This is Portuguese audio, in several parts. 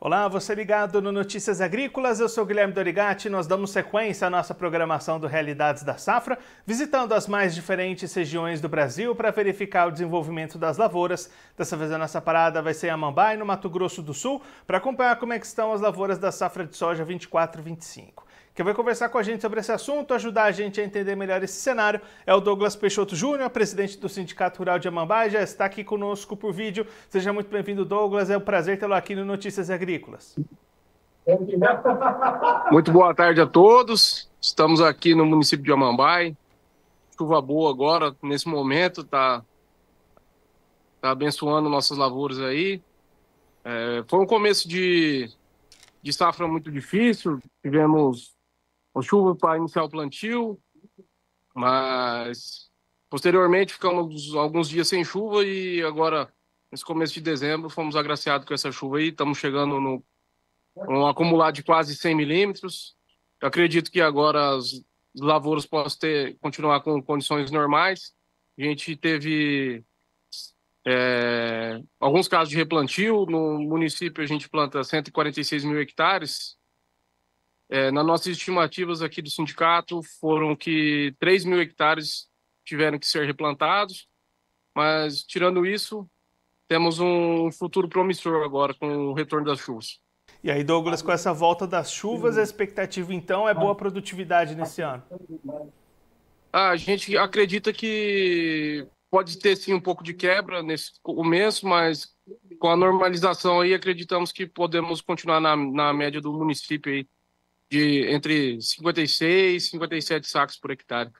Olá, você ligado no Notícias Agrícolas, eu sou Guilherme Dorigati. Nós damos sequência à nossa programação do Realidades da Safra, visitando as mais diferentes regiões do Brasil para verificar o desenvolvimento das lavouras. Dessa vez a nossa parada vai ser em Amambai, no Mato Grosso do Sul, para acompanhar como é estão as lavouras da safra de soja 24 e 25. Quem vai conversar com a gente sobre esse assunto, ajudar a gente a entender melhor esse cenário, é o Douglas Peixoto Júnior, presidente do Sindicato Rural de Amambai, já está aqui conosco por vídeo. Seja muito bem-vindo, Douglas. É um prazer tê-lo aqui no Notícias Agrícolas. Muito boa tarde a todos. Estamos aqui no município de Amambai. Chuva boa agora, nesse momento, está tá abençoando nossas lavouras aí. É, foi um começo de, de safra muito difícil. Tivemos com chuva para iniciar o plantio, mas posteriormente ficamos alguns dias sem chuva e agora, nesse começo de dezembro, fomos agraciados com essa chuva aí. Estamos chegando no um acumulado de quase 100 milímetros. Eu acredito que agora as lavouras possam ter, continuar com condições normais. A gente teve é, alguns casos de replantio. No município, a gente planta 146 mil hectares é, nas nossas estimativas aqui do sindicato, foram que 3 mil hectares tiveram que ser replantados, mas tirando isso, temos um futuro promissor agora com o retorno das chuvas. E aí, Douglas, com essa volta das chuvas, a expectativa então é boa produtividade nesse ano? Ah, a gente acredita que pode ter sim um pouco de quebra nesse começo, mas com a normalização aí acreditamos que podemos continuar na, na média do município aí de entre 56 e 57 sacos por hectare.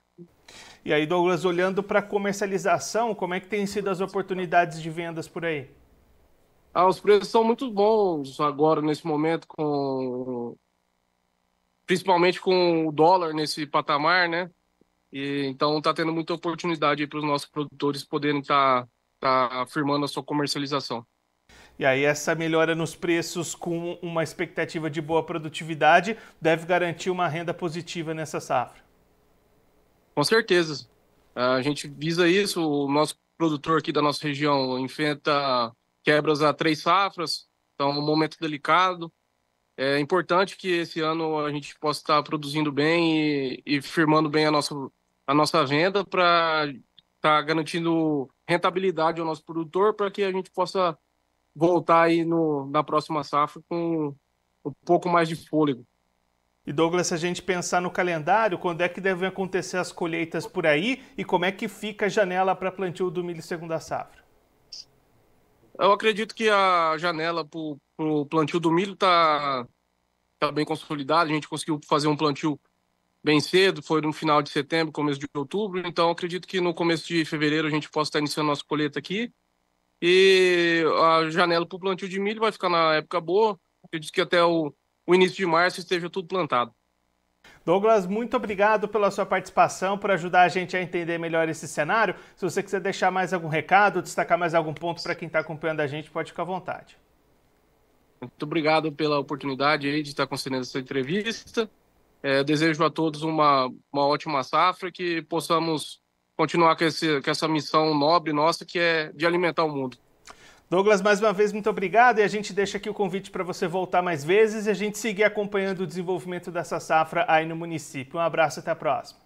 E aí, Douglas, olhando para a comercialização, como é que têm sido as oportunidades de vendas por aí? Ah, os preços são muito bons agora, nesse momento, com principalmente com o dólar nesse patamar, né? E, então está tendo muita oportunidade para os nossos produtores poderem estar tá, tá firmando a sua comercialização. E aí essa melhora nos preços com uma expectativa de boa produtividade deve garantir uma renda positiva nessa safra. Com certeza. A gente visa isso, o nosso produtor aqui da nossa região enfrenta quebras a três safras, então é um momento delicado. É importante que esse ano a gente possa estar produzindo bem e, e firmando bem a nossa, a nossa venda para estar garantindo rentabilidade ao nosso produtor para que a gente possa voltar aí no, na próxima safra com um pouco mais de fôlego. E Douglas, se a gente pensar no calendário, quando é que devem acontecer as colheitas por aí e como é que fica a janela para plantio do milho segunda safra? Eu acredito que a janela para o plantio do milho está tá bem consolidada. A gente conseguiu fazer um plantio bem cedo, foi no final de setembro, começo de outubro. Então, acredito que no começo de fevereiro a gente possa estar iniciando nossa colheita aqui. E a janela para o plantio de milho vai ficar na época boa. Eu disse que até o, o início de março esteja tudo plantado. Douglas, muito obrigado pela sua participação, por ajudar a gente a entender melhor esse cenário. Se você quiser deixar mais algum recado, destacar mais algum ponto para quem está acompanhando a gente, pode ficar à vontade. Muito obrigado pela oportunidade de estar concedendo essa entrevista. É, desejo a todos uma, uma ótima safra, que possamos continuar com, esse, com essa missão nobre nossa que é de alimentar o mundo. Douglas, mais uma vez, muito obrigado. E a gente deixa aqui o convite para você voltar mais vezes e a gente seguir acompanhando o desenvolvimento dessa safra aí no município. Um abraço e até a próxima.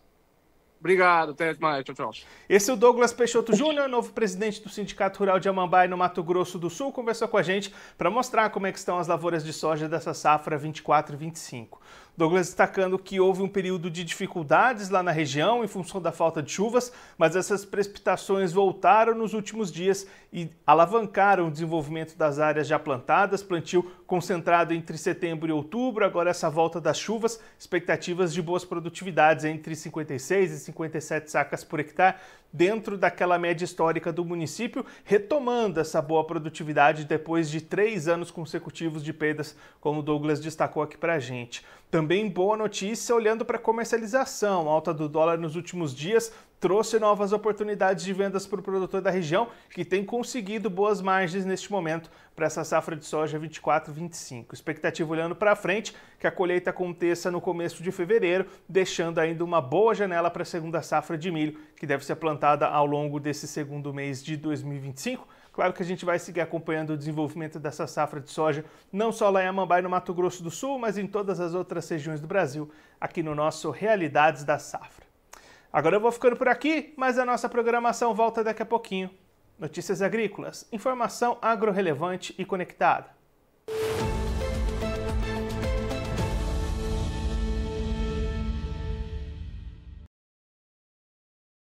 Obrigado, até mais. Tchau, tchau. Esse é o Douglas Peixoto Júnior, novo presidente do Sindicato Rural de Amambai, no Mato Grosso do Sul, conversou com a gente para mostrar como é que estão as lavouras de soja dessa safra 24 e 25. Douglas destacando que houve um período de dificuldades lá na região em função da falta de chuvas, mas essas precipitações voltaram nos últimos dias e alavancaram o desenvolvimento das áreas já plantadas, plantio concentrado entre setembro e outubro, agora essa volta das chuvas, expectativas de boas produtividades entre 56 e 57 sacas por hectare, dentro daquela média histórica do município, retomando essa boa produtividade depois de três anos consecutivos de perdas, como o Douglas destacou aqui para a gente. Também também boa notícia olhando para a comercialização. A alta do dólar nos últimos dias trouxe novas oportunidades de vendas para o produtor da região, que tem conseguido boas margens neste momento para essa safra de soja 24-25. Expectativa olhando para frente que a colheita aconteça no começo de fevereiro, deixando ainda uma boa janela para a segunda safra de milho, que deve ser plantada ao longo desse segundo mês de 2025. Claro que a gente vai seguir acompanhando o desenvolvimento dessa safra de soja, não só lá em Amambai, no Mato Grosso do Sul, mas em todas as outras regiões do Brasil, aqui no nosso Realidades da Safra. Agora eu vou ficando por aqui, mas a nossa programação volta daqui a pouquinho. Notícias agrícolas, informação agro-relevante e conectada.